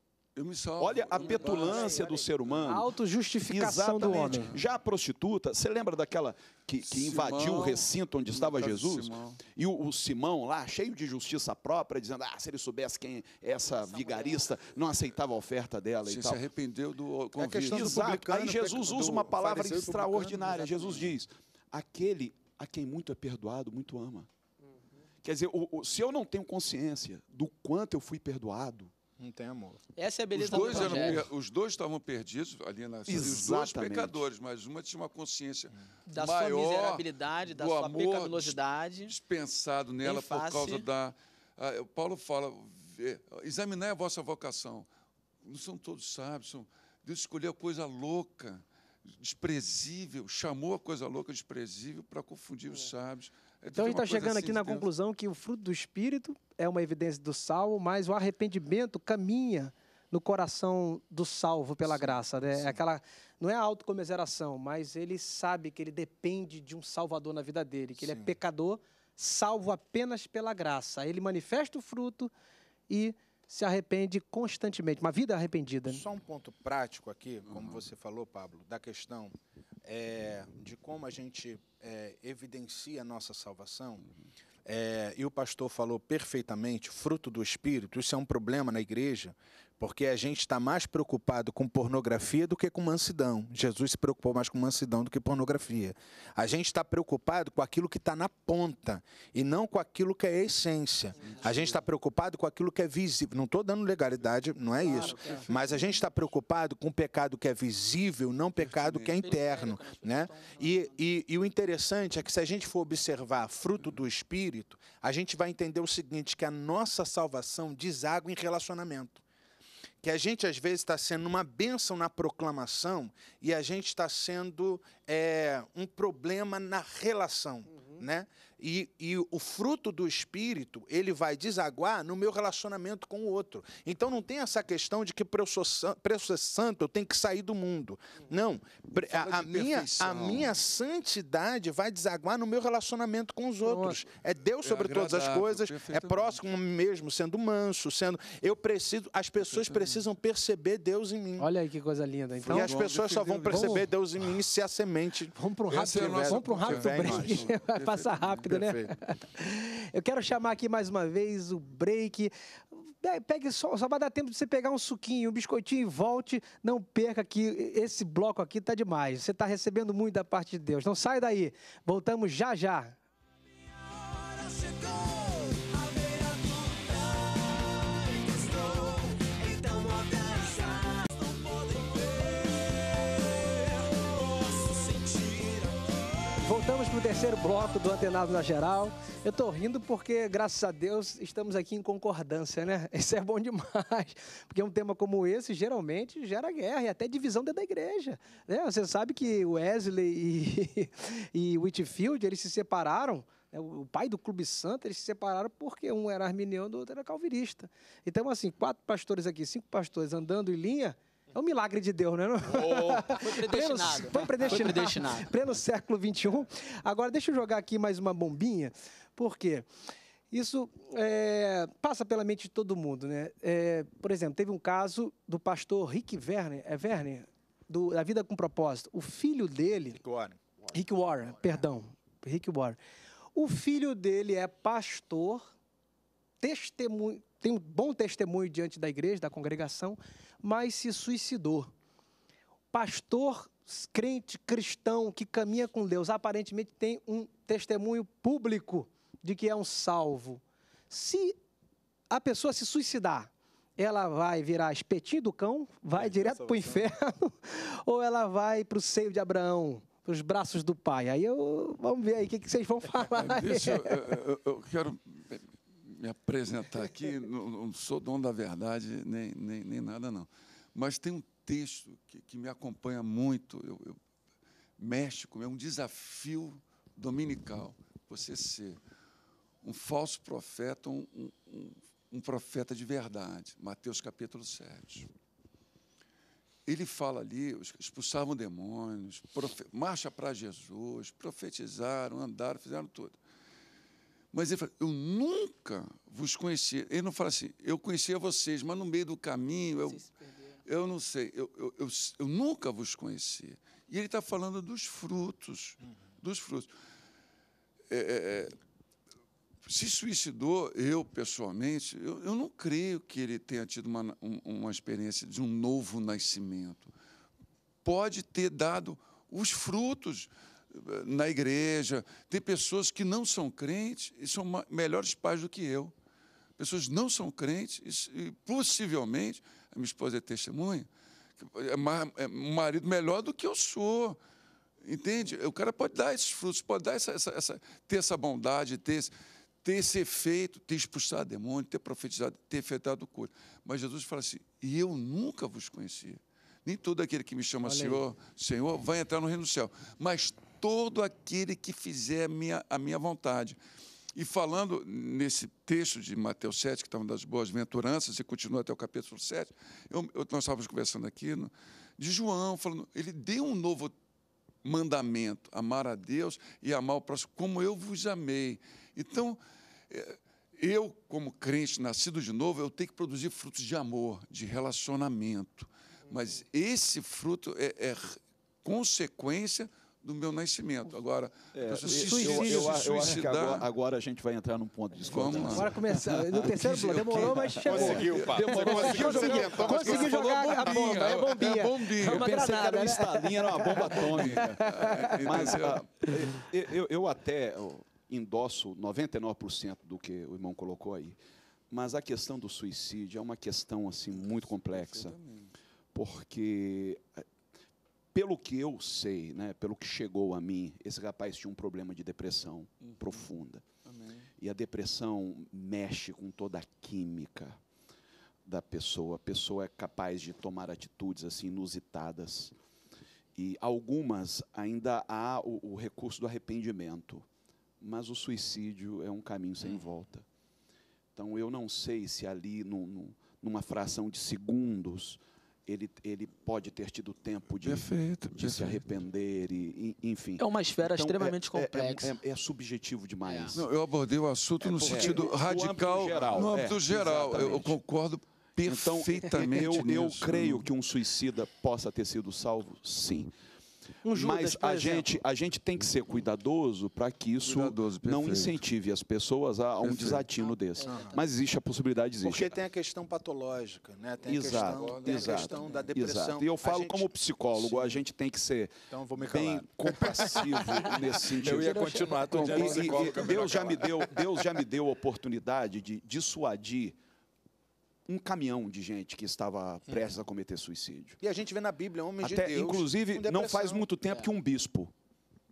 Salvo, Olha a petulância do ser humano. A autojustificação do homem. Já a prostituta, você lembra daquela que, que Simão, invadiu o recinto onde estava Jesus? E o, o, Simão lá, cheio de justiça própria, dizendo: ah, se ele soubesse quem é essa, essa vigarista, mulher. não aceitava a oferta dela se e se tal. se arrependeu do convite. É a questão Exato. Aí Jesus usa uma palavra extraordinária. Jesus diz: aquele a quem muito é perdoado, muito ama. Uhum. Quer dizer, o, o, se eu não tenho consciência do quanto eu fui perdoado, não tem amor. Essa é a beleza os dois do eram, Os dois estavam perdidos ali na Exatamente. Os dois pecadores, mas uma tinha uma consciência da maior, sua miserabilidade, da sua pecaminosidade. Dispensado nela por causa da. A, ah, Paulo fala: examinei a vossa vocação. Não são todos sábios, são, Deus escolheu coisa louca desprezível, chamou a coisa louca desprezível para confundir é. os sábios. É, então a gente está chegando assim aqui na Deus. conclusão que o fruto do Espírito é uma evidência do salvo, mas o arrependimento caminha no coração do salvo pela sim, graça. Né? Aquela, não é a autocomiseração, mas ele sabe que ele depende de um salvador na vida dele, que sim. ele é pecador, salvo apenas pela graça. Ele manifesta o fruto e se arrepende constantemente, uma vida arrependida. Né? Só um ponto prático aqui, como uhum. você falou, Pablo, da questão é, de como a gente é, evidencia a nossa salvação. É, e o pastor falou perfeitamente, fruto do Espírito, isso é um problema na igreja, porque a gente está mais preocupado com pornografia do que com mansidão. Jesus se preocupou mais com mansidão do que pornografia. A gente está preocupado com aquilo que está na ponta e não com aquilo que é a essência. A gente está preocupado com aquilo que é visível. Não estou dando legalidade, não é isso. É. Mas a gente está preocupado com o pecado que é visível, não pecado que é interno. Né? E, e, e o interessante é que se a gente for observar fruto do Espírito, a gente vai entender o seguinte, que a nossa salvação deságua em relacionamento que a gente às vezes está sendo uma bênção na proclamação e a gente está sendo é, um problema na relação, uhum. né? E, e o fruto do Espírito, ele vai desaguar no meu relacionamento com o outro. Então não tem essa questão de que para eu, ser santo, eu tenho que sair do mundo. Não. A, a minha, a minha santidade vai desaguar no meu relacionamento com os outros. É Deus é sobre é todas as coisas, é próximo mesmo, sendo manso, sendo. Eu preciso. As pessoas precisam perceber Deus em mim. Olha aí que coisa linda. Então, e as pessoas só vão perceber Deus em mim se a semente. Vamos para um é rápido, vamos para um rápido *laughs* Vai passar rápido né? *laughs* Eu quero chamar aqui mais uma vez o break. Pegue só, só vai dar tempo de você pegar um suquinho, um biscoitinho e volte. Não perca que esse bloco aqui tá demais. Você tá recebendo muito da parte de Deus. Não sai daí. Voltamos já já. Minha hora chegou. 13 terceiro bloco do Antenado na Geral. Eu estou rindo porque, graças a Deus, estamos aqui em concordância, né? *laughs* Isso é bom demais, porque um tema como esse geralmente gera guerra e até divisão dentro da igreja. Né? Você sabe que Wesley e, *laughs* e Whitfield, eles se separaram né? o pai do Clube Santo, eles se separaram porque um era arminiano e o outro era calvinista. Então, assim, quatro pastores aqui, cinco pastores andando em linha, é um milagre de Deus, né? Oh, foi predestinado. Pleno, foi predestinado. Foi predestinado. Pleno século XXI. Agora, deixa eu jogar aqui mais uma bombinha, porque isso é, passa pela mente de todo mundo, né? É, por exemplo, teve um caso do pastor Rick Werner, é Werner? Do, da Vida com Propósito. O filho dele... Rick Warren. Rick Warren, perdão. Rick Warren. O filho dele é pastor, testemunho, tem um bom testemunho diante da igreja, da congregação, mas se suicidou. Pastor crente cristão que caminha com Deus, aparentemente tem um testemunho público de que é um salvo. Se a pessoa se suicidar, ela vai virar espetinho do cão, vai é, direto para o inferno, *laughs* ou ela vai para o seio de Abraão, para os braços do pai. Aí eu, vamos ver aí o que, que vocês vão *laughs* falar. Deixa, eu, eu, eu, quero me apresentar aqui, não, não, sou dono da verdade nem, nem, nem nada, não. Mas tem um texto que, que me acompanha muito. Eu, eu, México é um desafio dominical você ser um falso profeta, um, um, um profeta de verdade. Mateus capítulo 7. Ele fala ali, expulsavam demônios, marcha para Jesus, profetizaram, andaram, fizeram tudo. Mas ele fala, eu nunca vos conheci. Ele não fala assim, eu conhecia vocês, mas no meio do caminho, eu, eu não sei, eu, eu, eu, eu nunca vos conheci. E ele está falando dos frutos, uhum. dos frutos. É, é, é, se suicidou, eu pessoalmente, eu, eu não creio que ele tenha tido uma, uma experiência de um novo nascimento. Pode ter dado os frutos na igreja, tem pessoas que não são crentes e são melhores pais do que eu. Pessoas não são crentes e, possivelmente, a minha esposa é testemunha, é, é um marido melhor do que eu sou. Entende? O cara pode dar esses frutos, pode dar essa, essa, essa ter essa bondade, ter esse, ter esse efeito, ter expulsado demônio, ter profetizado, ter efetado cura. Mas Jesus fala assim: e eu nunca vos conhecia. Nem todo aquele que me chama Senhor, Senhor, vai entrar no reino do céu. Mas todo aquele que fizer a minha, a minha vontade. E falando nesse texto de Mateus 7, que está das boas-venturanças, e continua até o capítulo 7, eu, eu, nós estávamos conversando aqui, no, de João, falando, ele deu um novo mandamento, amar a Deus e amar o próximo, como eu vos amei. Então, é, eu, como crente nascido de novo, eu tenho que produzir frutos de amor, de relacionamento. Mas esse fruto é, é consequência do meu nascimento. Agora, é, suicídio, eu, eu, eu acho que agora, agora, a gente vai entrar num ponto de lá. Agora começar. No *laughs* terceiro bloco, demorou, mas chegou. Conseguiu, Pato. conseguiu, conseguiu, conseguiu jogar bombinha, a bomba. É bombinha. É bombinha. Eu pensei granada, que era um né? estalinha, era uma bomba atômica. *laughs* É, mas ah, eu, eu até endosso 99% do que o irmão colocou aí. Mas a questão do suicídio é uma questão assim muito complexa. Porque pelo que eu sei, né, pelo que chegou a mim, esse rapaz tinha um problema de depressão uhum. profunda. Amém. E a depressão mexe com toda a química da pessoa. A pessoa é capaz de tomar atitudes assim inusitadas. E algumas ainda há o, o recurso do arrependimento, mas o suicídio é um caminho sem uhum. volta. Então eu não sei se ali no, no, numa fração de segundos ele, ele pode ter tido tempo de, perfeito, de perfeito. se arrepender e, e, enfim. É uma esfera então, extremamente é, é, é complexa. É, é, é, subjetivo demais. Não, eu abordei o assunto é no sentido radical, no âmbito geral. No âmbito geral. Eu, concordo então, perfeitamente. Então, eu, eu creio que um suicida possa ter sido salvo, sim. Um Judas, Mas a gente, a gente tem que ser cuidadoso para que isso cuidadoso, não incentive as pessoas a, a um desatino desse. Mas existe a possibilidade, existe. Porque tem a questão patológica, né? Tem a exato, questão, tem exato, a questão da depressão. Exato. E eu falo gente, como psicólogo, sim. a gente tem que ser então, bem compassivo *laughs* nesse sentido. Eu ia continuar. Todo e, e, é Deus, já me deu, Deus já me deu a oportunidade de dissuadir um caminhão de gente que estava prestes a cometer suicídio. E a gente vê na Bíblia homens Até, de Deus. Inclusive, não faz muito tempo é. que um bispo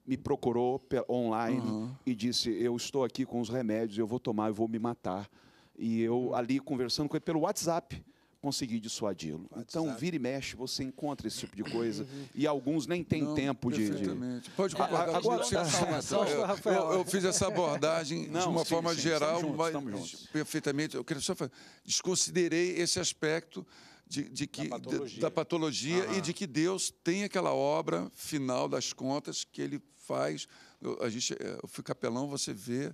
me procurou online uhum. e disse: Eu estou aqui com os remédios, eu vou tomar, eu vou me matar. E eu uhum. ali conversando com ele pelo WhatsApp conseguir dissuadi-lo. Então, vira e mexe, você encontra esse tipo de coisa. Uhum. e alguns nem têm tempo de, Exatamente. Pode concordar com comigo, salvação. Eu, eu, eu, fiz essa abordagem não, de uma sim, forma sim, geral, mas perfeitamente. Eu queria só falar, desconsiderei esse aspecto. De, de que, da patologia, da patologia e de que Deus tem aquela obra final das contas que ele faz. Eu, a gente, é, eu fui capelão, você vê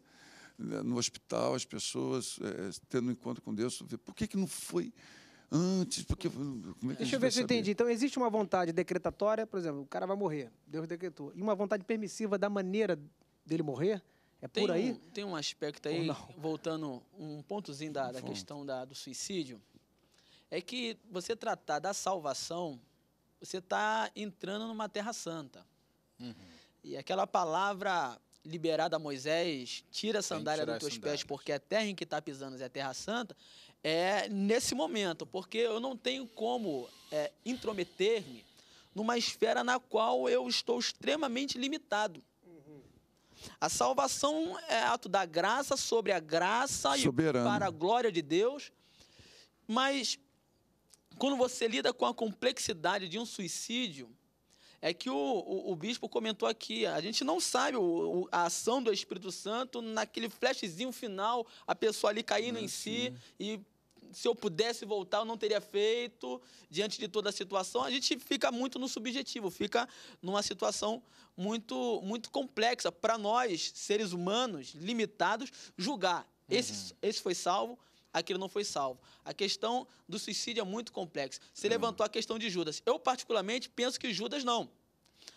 né, no hospital as pessoas é, tendo um encontro com Deus, vê, por que, que não foi antes, porque. É Deixa eu ver se eu entendi. Então, existe uma vontade decretatória, por exemplo, o cara vai morrer, Deus decretou. E uma vontade permissiva da maneira dele morrer? É tem por aí? Um, tem um aspecto aí, voltando um pontozinho da, da questão da, do suicídio, é que você tratar da salvação, você está entrando numa terra santa. Uhum. E aquela palavra liberada a Moisés, tira a sandália dos teus pés, porque é a terra em que está pisando é a terra santa, é, nesse momento, porque eu não tenho como é, intrometer-me numa esfera na qual eu estou extremamente limitado. Uhum. A salvação é ato da graça sobre a graça Soberano. e para a glória de Deus, mas quando você lida com a complexidade de um suicídio, é que o, o, o, bispo comentou aqui, a gente não sabe o, o, a ação do Espírito Santo naquele flashzinho final, a pessoa ali caindo é, em ah, si sim. e se eu pudesse voltar, eu não teria feito, diante de toda a situação. A gente fica muito no subjetivo, fica numa situação muito, muito complexa para nós, seres humanos, limitados, julgar. Uhum. Esse, esse foi salvo, aquele não foi salvo. A questão do suicídio é muito complexa. Você hum. levantou a questão de Judas. Eu, particularmente, penso que Judas não.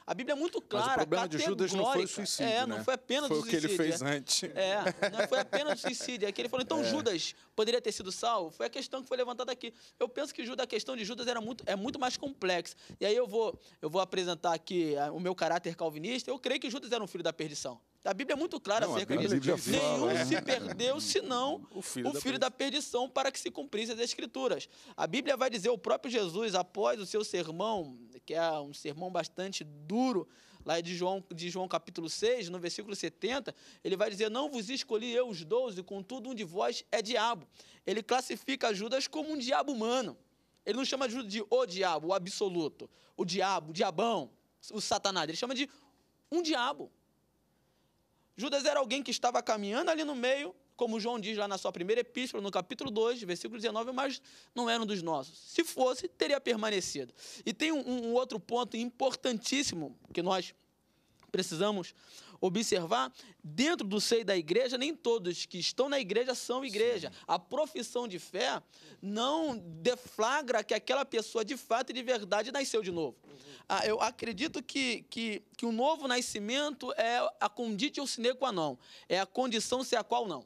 A Bíblia é muito clara. Mas o problema de Judas não foi o suicídio. É, né? não foi apenas foi o suicídio. Foi o que ele fez é. antes. É, não foi apenas o suicídio. É que ele falou, então *laughs* é. Judas poderia ter sido salvo? Foi a questão que foi levantada aqui. Eu penso que Judas, a questão de Judas era muito, é muito mais complexa. E aí eu vou, eu vou apresentar aqui eh, o meu caráter calvinista. Eu creio que Judas era um filho da perdição. A Bíblia é muito clara não, acerca disso. Nenhum é. se perdeu, senão *laughs* o filho, o filho da, da, perdição, para que se cumprissem as Escrituras. A Bíblia vai dizer, o próprio Jesus, após o seu sermão, que é um sermão bastante duro, lá de João, de João capítulo 6, no versículo 70, ele vai dizer: Não vos escolhi eu os doze, contudo um de vós é diabo. Ele classifica Judas como um diabo humano. Ele não chama Judas de o diabo, o absoluto, o diabo, o diabão, o satanás. Ele chama de um diabo Judas era alguém que estava caminhando ali no meio, como João diz lá na sua primeira epístola, no capítulo 2, versículo 19, mas não era um dos nossos. Se fosse, teria permanecido. E tem um, um outro ponto importantíssimo que nós precisamos observar, dentro do seio da igreja, nem todos que estão na igreja são igreja. Sim. A profissão de fé não deflagra que aquela pessoa de fato e de verdade nasceu de novo. Uhum. Ah, eu acredito que, que, que o novo nascimento é a conditio sine qua non, é a condição se a qual não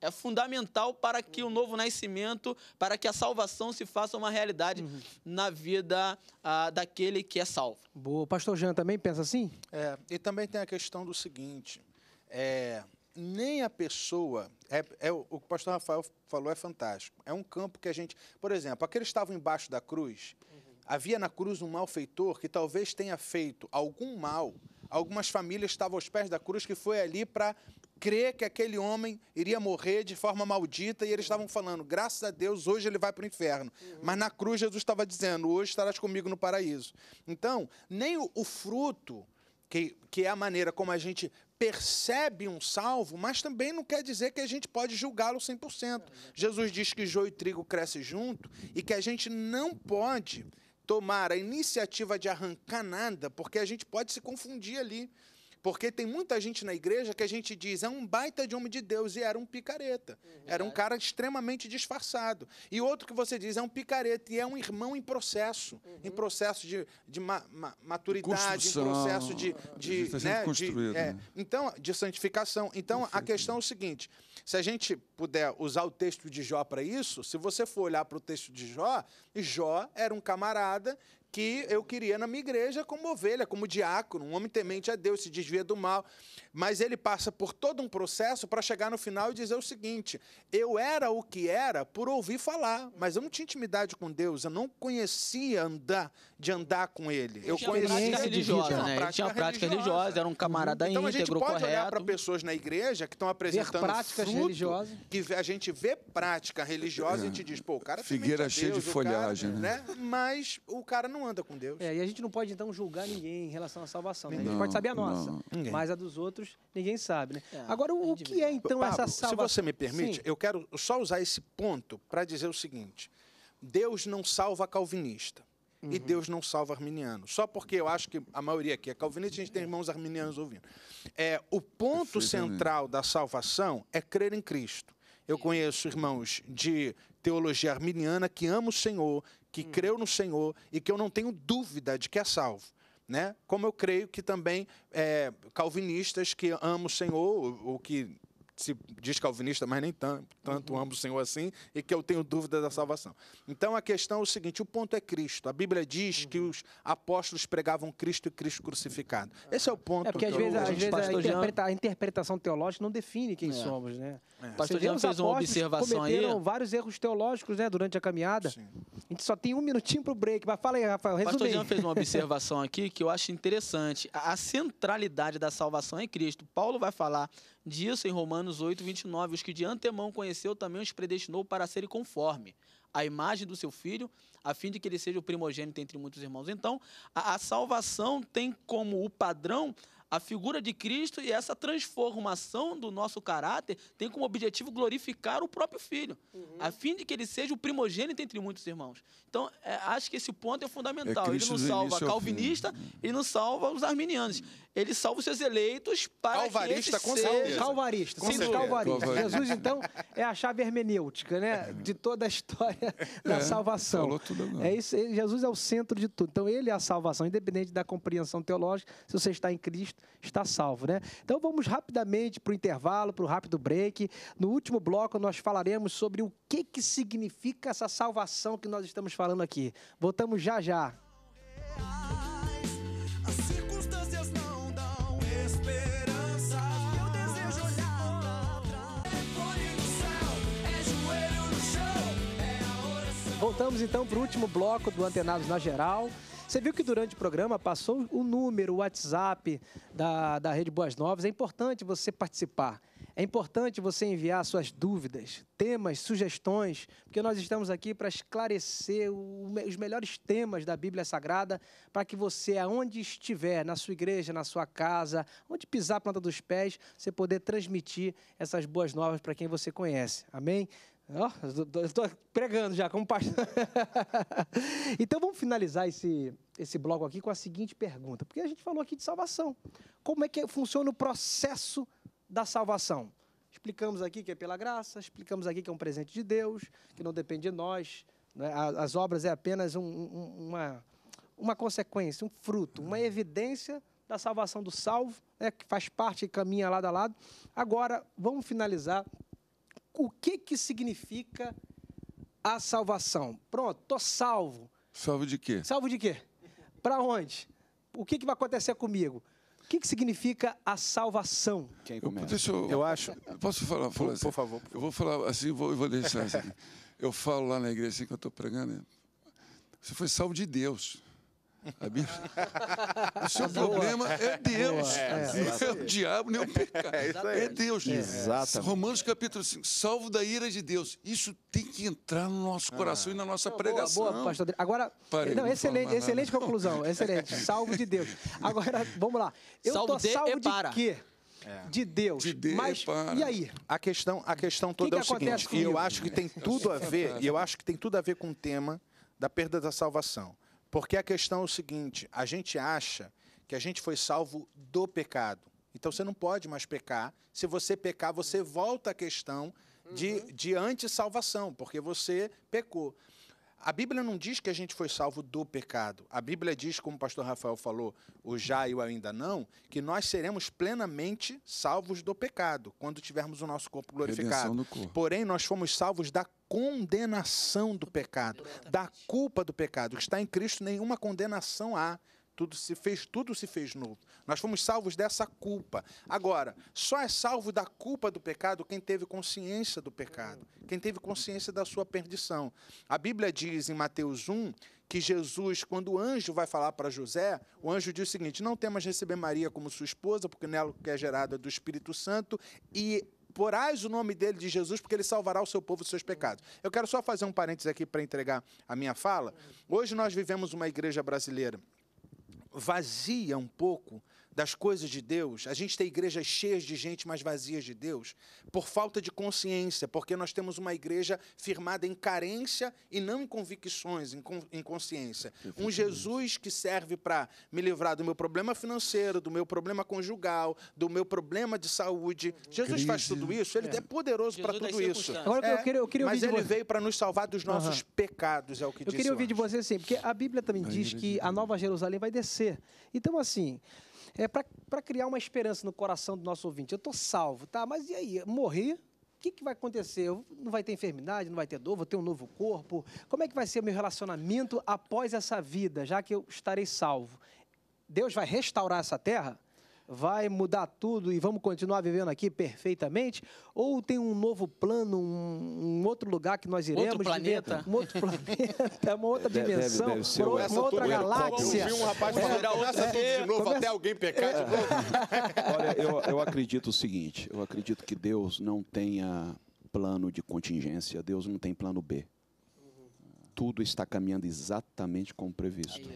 é fundamental para que o novo nascimento, para que a salvação se faça uma realidade uhum. na vida ah, daquele que é salvo. Boa. Pastor Jean também pensa assim? É, e também tem a questão do seguinte: é, nem a pessoa. É, é, o que o pastor Rafael falou é fantástico. É um campo que a gente. Por exemplo, aqueles que estavam embaixo da cruz, uhum. havia na cruz um malfeitor que talvez tenha feito algum mal algumas famílias estavam aos pés da cruz que foi ali para crer que aquele homem iria morrer de forma maldita e eles estavam falando, graças a Deus, hoje ele vai para o inferno. Uhum. Mas na cruz Jesus estava dizendo, hoje estarás comigo no paraíso. Então, nem o, o fruto, que, que é a maneira como a gente percebe um salvo, mas também não quer dizer que a gente pode julgá-lo 100%. Jesus diz que joio e trigo crescem junto e que a gente não pode tomar a iniciativa de arrancar nada, porque a gente pode se confundir ali. Porque tem muita gente na igreja que a gente diz é um baita de homem de Deus e era um picareta. Uhum. Era um cara extremamente disfarçado. E outro que você diz é um picareta e é um irmão em processo uhum. em processo de, de ma, ma, maturidade, em processo de. Uhum. de, de, tá né, de é, né? Então, de santificação. Então, Perfeito. a questão é o seguinte: se a gente puder usar o texto de Jó para isso, se você for olhar para o texto de Jó, Jó era um camarada que eu queria na minha igreja como ovelha, como diácono, um homem temente a Deus, se desvia do mal. Mas ele passa por todo um processo para chegar no final e dizer o seguinte: eu era o que era por ouvir falar, mas eu não tinha intimidade com Deus, eu não conhecia andar de andar com ele. Eu tinha conhecia prática religiosa, né? Ele prática tinha prática religiosa. religiosa, era um camarada íntegro, uhum. correto. Então a gente pode correto. olhar para pessoas na igreja que estão apresentando práticas religiosas. que a gente vê prática religiosa é. e a gente diz, pô, o cara é Figueira cheia de folhagem, cara, é, né? né? Mas o cara não anda com Deus. É, e a gente não pode então julgar ninguém em relação à salvação. Né? a gente pode saber a nossa, mas a dos outros ninguém sabe. Né? É, Agora, o, o que é então Pablo, essa salvação? Se você me permite, Sim. eu quero só usar esse ponto para dizer o seguinte: Deus não salva calvinista. Uhum. E Deus não salva arminiano. Só porque eu acho que a maioria aqui é calvinista, a gente tem irmãos arminianos ouvindo. É, o ponto central da salvação é crer em Cristo. Eu conheço irmãos de teologia arminiana que amam o Senhor, que hum. creu no Senhor e que eu não tenho dúvida de que é salvo. Né? Como eu creio que também é, calvinistas que amam o Senhor, ou, ou que se diz calvinista, mas nem tanto, tanto uhum. amo o Senhor assim, e que eu tenho dúvida da salvação. Então a questão é o seguinte: o ponto é Cristo. A Bíblia diz uhum. que os apóstolos pregavam Cristo e Cristo crucificado. Esse é o ponto. É porque às vezes, às vezes a, interpreta... a, interpretação teológica não define quem é. somos, né? É. Pastor Jean fez uma observação cometeram aí. vários erros teológicos, né, durante a caminhada. Sim. A gente só tem um minutinho para o break, mas fala aí, Rafael, Pastor Jean fez uma observação *laughs* aqui que eu acho interessante. A centralidade da salvação em Cristo. Paulo vai falar disso em Romanos 8, 29. Os que de antemão conheceu também os predestinou para serem conforme a imagem do seu filho, a fim de que ele seja o primogênito entre muitos irmãos. Então, a, a salvação tem como o padrão a figura de Cristo e essa transformação do nosso caráter tem como objetivo glorificar o próprio filho, uhum. a fim de que ele seja o primogênito entre muitos irmãos. Então, é, acho que esse ponto é fundamental. É ele não salva calvinista, ele não salva os arminianos. Ele salva os seus eleitos para calvarista, que com seja... certeza. calvarista, com certeza. calvarista. Jesus então é a chave hermenêutica, né, de toda a história *laughs* da é, salvação. Falou tudo É isso, Jesus é o centro de tudo. Então, ele é a salvação, independente da compreensão teológica, se você está em Cristo, está salvo, né? Então vamos rapidamente para o intervalo, para o rápido break. No último bloco nós falaremos sobre o que, que significa essa salvação que nós estamos falando aqui. Voltamos já já. É é é Voltamos então para o último bloco do Antenados na Geral. Você viu que durante o programa passou o número, o WhatsApp da, da Rede Boas Novas. É importante você participar. É importante você enviar suas dúvidas, temas, sugestões, porque nós estamos aqui para esclarecer o, os melhores temas da Bíblia Sagrada, para que você, aonde estiver, na sua igreja, na sua casa, onde pisar a planta dos pés, você poder transmitir essas boas novas para quem você conhece. Amém? Oh, estou pregando já como pastor. *laughs* então vamos finalizar esse, esse bloco aqui com a seguinte pergunta, porque a gente falou aqui de salvação. Como é que funciona o processo da salvação? Explicamos aqui que é pela graça, explicamos aqui que é um presente de Deus, que não depende de nós. Né? As obras é apenas um, um, uma, uma consequência, um fruto, uma evidência da salvação do salvo, né? que faz parte e caminha lado a lado. Agora, vamos finalizar o que, que significa a salvação? Pronto, tô salvo. Salvo de quê? Salvo de quê? Para onde? O que, que vai acontecer comigo? O que, que significa a salvação? Quem começa? Eu, deixa eu, eu acho. Posso falar? Por, assim? por, favor. Eu vou falar assim, vou, vou deixar assim. Eu falo lá na igreja assim que eu estou pregando. Né? Você foi salvo de Deus. A Bíblia... *laughs* O seu problema é Deus. É, não é o diabo nem o pecado. É, é Deus. Exatamente. Romanos capítulo 5. Salvo da ira de Deus. Isso tem que entrar no nosso ah. coração ah. e na nossa pregação. Boa, boa, pastor. Agora, Parei, não, não excelente, excelente conclusão. Excelente. *laughs* Salvo de Deus. Agora, vamos lá. Eu salvo tô de salvo é de para. quê? É. de Deus. De Deus é mas e aí? A questão, a questão toda que que é o seguinte, eu acho que tem tudo a ver, e eu acho que tem tudo a ver com o tema da perda da salvação. Porque a questão é o seguinte: a gente acha que a gente foi salvo do pecado. Então você não pode mais pecar. Se você pecar, você volta à questão de, uhum. de salvação, porque você pecou. A Bíblia não diz que a gente foi salvo do pecado. A Bíblia diz, como o pastor Rafael falou, o já e o ainda não, que nós seremos plenamente salvos do pecado quando tivermos o nosso corpo glorificado. Corpo. Porém, nós fomos salvos da condenação do pecado, da culpa do pecado. Está em Cristo nenhuma condenação há. Tudo se fez, tudo se fez novo. Nós fomos salvos dessa culpa. Agora, só é salvo da culpa do pecado quem teve consciência do pecado, quem teve consciência da sua perdição. A Bíblia diz em Mateus 1 que Jesus, quando o anjo vai falar para José, o anjo diz o seguinte: Não temas receber Maria como sua esposa, porque nela que é gerada do Espírito Santo, e porás o nome dele de Jesus, porque ele salvará o seu povo dos seus pecados. Eu quero só fazer um parênteses aqui para entregar a minha fala. Hoje nós vivemos uma igreja brasileira vazia um pouco das coisas de Deus, a gente tem igrejas cheias de gente, mas vazias de Deus, por falta de consciência, porque nós temos uma igreja firmada em carência e não em convicções, em, con em consciência. Um Jesus que serve para me livrar do meu problema financeiro, do meu problema conjugal, do meu problema de saúde. Jesus Crise. faz tudo isso, ele é, é poderoso para tudo isso. Agora, é, eu queria, eu queria mas ele você. veio para nos salvar dos nossos uhum. pecados, é o que eu disse. Eu queria ouvir de você assim, porque a Bíblia também diz que a Nova Jerusalém vai descer. Então, assim, é para criar uma esperança no coração do nosso ouvinte. Eu estou salvo, tá? Mas e aí? Morrer? O que, que vai acontecer? Eu, não vai ter enfermidade, não vai ter dor, vou ter um novo corpo? Como é que vai ser o meu relacionamento após essa vida, já que eu estarei salvo? Deus vai restaurar essa terra? vai mudar tudo e vamos continuar vivendo aqui perfeitamente? Ou tem um novo plano, um, um outro lugar que nós iremos? Outro planeta. Viver, um outro planeta, *laughs* é uma outra dimensão, deve, deve uma, uma outra é galáxia. Eu um rapaz é, começa é, tudo de é, novo começa... até alguém pecar de novo. *laughs* Olha, eu, eu acredito o seguinte, eu acredito que Deus não tenha plano de contingência, Deus não tem plano B. Tudo está caminhando exatamente como previsto.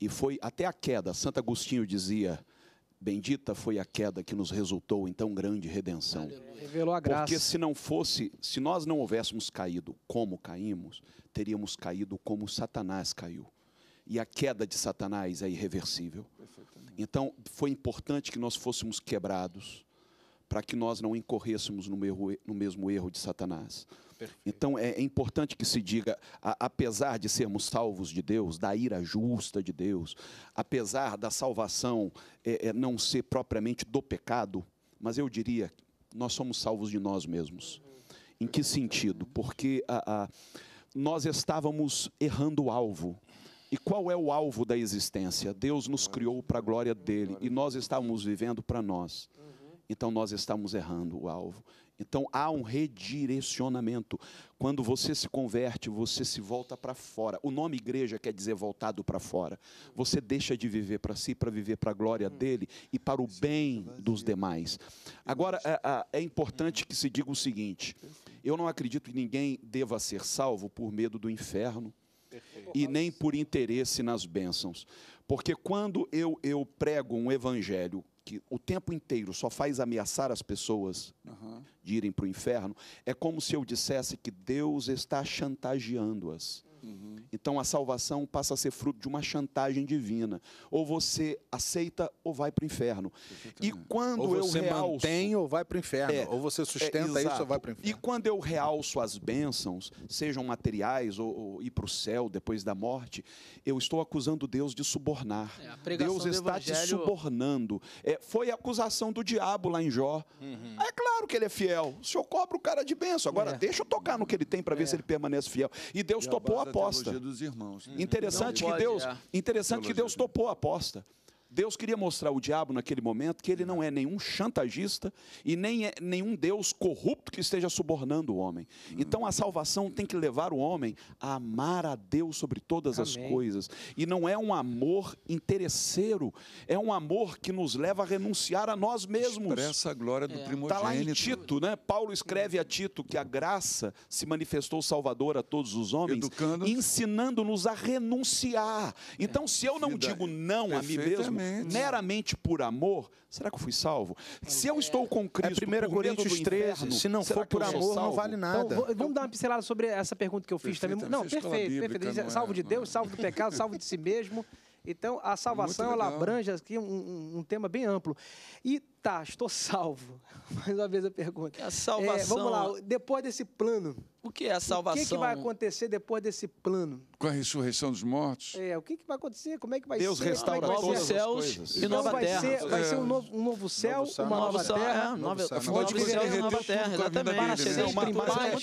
E foi até a queda. Santo Agostinho dizia: Bendita foi a queda que nos resultou em tão grande redenção. Revelou a graça. Porque se não fosse, se nós não houvéssemos caído como caímos, teríamos caído como Satanás caiu. E a queda de Satanás é irreversível. Então, foi importante que nós fôssemos quebrados para que nós não incorrêssemos no, erro, no mesmo erro de Satanás. Perfeito. Então é, é, importante que se diga, a, apesar de sermos salvos de Deus, da ira justa de Deus, apesar da salvação é, é, não ser propriamente do pecado, mas eu diria, nós somos salvos de nós mesmos. Em que sentido? Porque a, a, nós estávamos errando o alvo. E qual é o alvo da existência? Deus nos criou para a glória dele e nós estávamos vivendo para nós então nós estamos errando o alvo. Então há um redirecionamento. Quando você se converte, você se volta para fora. O nome igreja quer dizer voltado para fora. Você deixa de viver para si para viver para a glória hum. dele e para o bem dos demais. Agora, é, é, é importante que se diga o seguinte: eu não acredito que ninguém deva ser salvo por medo do inferno e nem por interesse nas bênçãos. Porque quando eu, eu prego um evangelho que o tempo inteiro só faz ameaçar as pessoas uhum. de irem para o inferno, é como se eu dissesse que Deus está chantageando-as. Uhum. Então a salvação passa a ser fruto de uma chantagem divina. Ou você aceita ou vai para o inferno. E quando ou você eu mantém ou vai para o inferno. É, ou você sustenta é, isso ou vai para o inferno. E quando eu realço as bênçãos, sejam materiais ou, ou ir para o céu depois da morte, eu estou acusando Deus de subornar. É, Deus está evangelho... te subornando. É, foi a acusação do diabo lá em Jó. Uhum. É claro Claro que ele é fiel. O senhor cobra o cara de benção. Agora, é. deixa eu tocar no que ele tem para ver é. se ele permanece fiel. E Deus e topou a aposta. Dos irmãos, né? Interessante que pode, Deus, é. interessante que Deus topou a aposta. Deus queria mostrar ao diabo naquele momento que ele não é nenhum chantagista e nem é nenhum Deus corrupto que esteja subornando o homem. Hum. Então a salvação tem que levar o homem a amar a Deus sobre todas Amém. as coisas. E não é um amor interesseiro, é um amor que nos leva a renunciar a nós mesmos. Expressa a glória do primogênito. É. Está lá em Tito, né? Paulo escreve a Tito que a hum. graça se manifestou salvadora a todos os homens, ensinando-nos a renunciar. Então, se eu não digo não a mim é mesmo, Exatamente. meramente por amor, será que eu fui salvo? Se eu é. estou com é Cristo, é 1 Coríntios 13, inferno, se não for por amor, não vale então, nada. Então, vamos dar uma pincelada sobre essa pergunta que eu fiz também. Não, perfeito, bíblica, perfeito. Não é, salvo de é. Deus, salvo do pecado, salvo de si mesmo. Então, a salvação ela abrange aqui um, um, um, tema bem amplo. E tá, estou salvo. *laughs* Mais uma vez a pergunta. É a é, salvação. É, vamos lá, depois desse plano. O que é a salvação? O que, que, vai acontecer depois desse plano? Com a ressurreição dos mortos? É, o que, que vai acontecer? Como é que vai Deus ser? Deus é restaura é todos os céus e então, nova vai terra. Ser, vai ser um novo, um novo céu, uma nova terra. É, nova, pode céu e nova terra, exatamente. Né?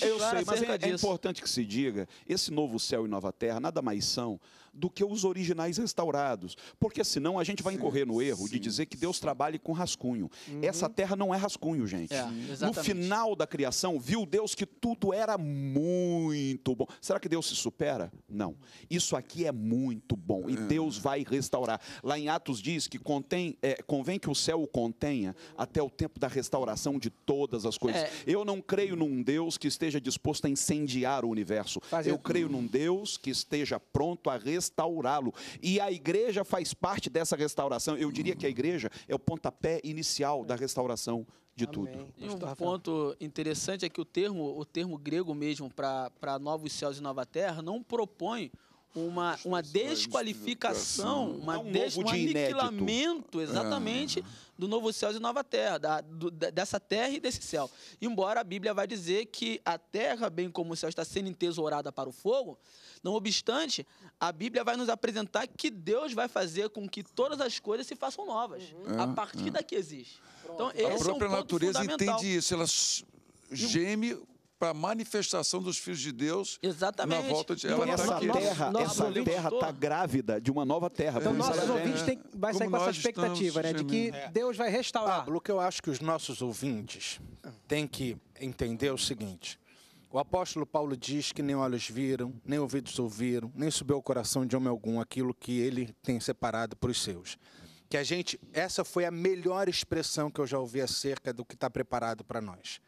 eu sei, mas é importante que se diga, esse novo céu e nova terra nada mais são do que os originais restaurados. Porque senão a gente vai sim, incorrer no erro sim. de dizer que Deus trabalhe com rascunho. Uhum. Essa terra não é rascunho, gente. É, no final da criação, viu Deus que tudo era muito bom. Será que Deus se supera? Não. Isso aqui é muito bom e é. Deus vai restaurar. Lá em Atos diz que contém, é, convém que o céu o contenha até o tempo da restauração de todas as coisas. É. Eu não creio num Deus que esteja disposto a incendiar o universo. Fazer Eu creio hum. num Deus que esteja pronto a restaurar restaurá-lo. E a igreja faz parte dessa restauração. Eu diria que a igreja é o pontapé inicial da restauração de Amém. tudo. E um ponto interessante é que o termo, o termo grego mesmo para novos céus e nova terra não propõe uma, uma é desqualificação, uma é um des, um aniquilamento, exatamente, é. do novo céu e nova terra, da, do, dessa terra e desse céu. Embora a Bíblia vai dizer que a terra, bem como o céu, está sendo entesourada para o fogo, não obstante, a Bíblia vai nos apresentar que Deus vai fazer com que todas as coisas se façam novas, uhum. a ah, partir é. Ah. da que existe. Então, a própria é um natureza entende isso, ela geme para a manifestação dos filhos de Deus Exatamente. na volta de ela. Tá essa tá terra, essa terra está grávida de uma nova terra. Então, nossos ouvintes têm vai sair com essa expectativa, né? De que é. Deus vai restaurar. Pablo, o que eu acho que os nossos ouvintes têm que entender é o seguinte. O apóstolo Paulo diz que nem olhos viram, nem ouvidos ouviram, nem subiu ao coração de homem algum aquilo que ele tem separado para os seus. Que a gente, essa foi a melhor expressão que eu já ouvi acerca do que está preparado para nós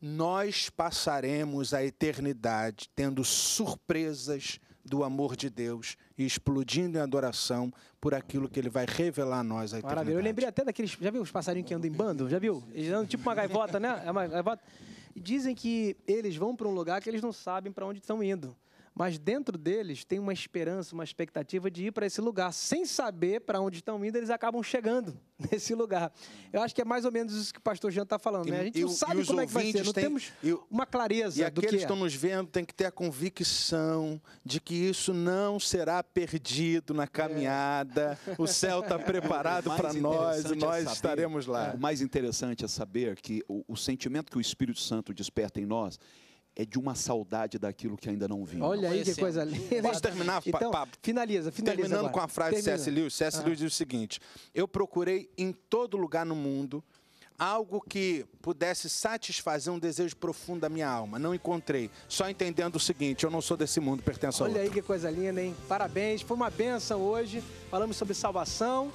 nós passaremos a eternidade tendo surpresas do amor de Deus e explodindo em adoração por aquilo que ele vai revelar a nós a eternidade. Maravilha. Eu lembrei até daqueles. Já viu os passarinhos que andam em bando? Já viu? Eles andam tipo uma gaivota, né? É uma gaivota. Dizem que eles vão para um lugar que eles não sabem para onde estão indo mas dentro deles tem uma esperança, uma expectativa de ir para esse lugar. Sem saber para onde estão indo, eles acabam chegando *laughs* nesse lugar. Eu acho que é mais ou menos isso que o pastor Jean está falando. Né? A gente e, não sabe como é que vai ser, não temos uma clareza. E aqueles que é. estão nos vendo têm que ter a convicção de que isso não será perdido na caminhada. É. O céu está *laughs* preparado para nós e é nós é saber, estaremos lá. O é, mais interessante é saber que o, o sentimento que o Espírito Santo desperta em nós é de uma saudade daquilo que ainda não vimos. Olha aí que coisa linda. Posso terminar? Então, pa, pa, finaliza, finaliza. Terminando agora. com a frase Termina. de C.S. Lewis, C.S. Ah. Lewis diz o seguinte, eu procurei em todo lugar no mundo algo que pudesse satisfazer um desejo profundo da minha alma. Não encontrei. Só entendendo o seguinte, eu não sou desse mundo, pertenço a Olha outro. aí que coisa linda, hein? Parabéns, foi uma benção hoje. Falamos sobre salvação.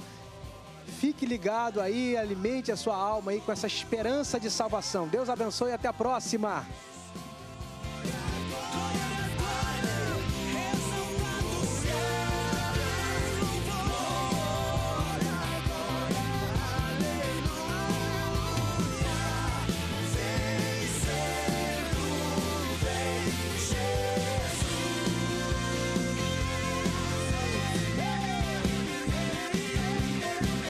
Fique ligado aí, alimente a sua alma aí com essa esperança de salvação. Deus abençoe e até a próxima.